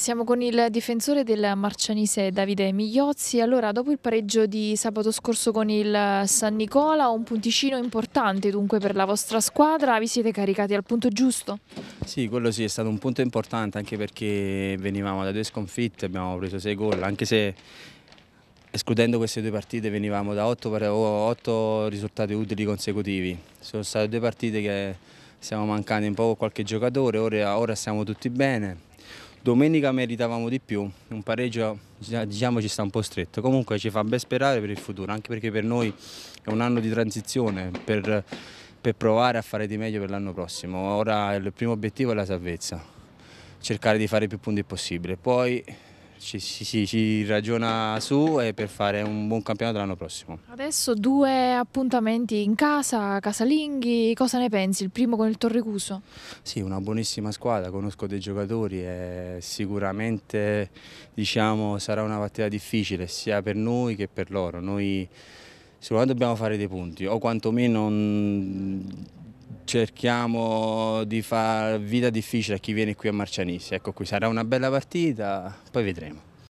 Siamo con il difensore del Marcianise Davide Migliozzi. Allora, dopo il pareggio di sabato scorso con il San Nicola, un punticino importante dunque per la vostra squadra, vi siete caricati al punto giusto? Sì, quello sì, è stato un punto importante anche perché venivamo da due sconfitte, abbiamo preso sei gol, anche se escludendo queste due partite venivamo da otto, otto risultati utili consecutivi. Sono state due partite che siamo mancati un po' qualche giocatore, ora, ora stiamo tutti bene Domenica meritavamo di più, un pareggio diciamo ci sta un po' stretto, comunque ci fa ben sperare per il futuro, anche perché per noi è un anno di transizione per, per provare a fare di meglio per l'anno prossimo. Ora il primo obiettivo è la salvezza, cercare di fare più punti possibile, poi ci, ci, ci ragiona su e per fare un buon campionato l'anno prossimo. Adesso due appuntamenti in casa, casalinghi, cosa ne pensi? Il primo con il Torrecuso? Sì, una buonissima squadra, conosco dei giocatori e sicuramente diciamo, sarà una partita difficile sia per noi che per loro. Noi sicuramente dobbiamo fare dei punti o quantomeno cerchiamo di far vita difficile a chi viene qui a Marcianissi. Ecco qui sarà una bella partita, poi vedremo.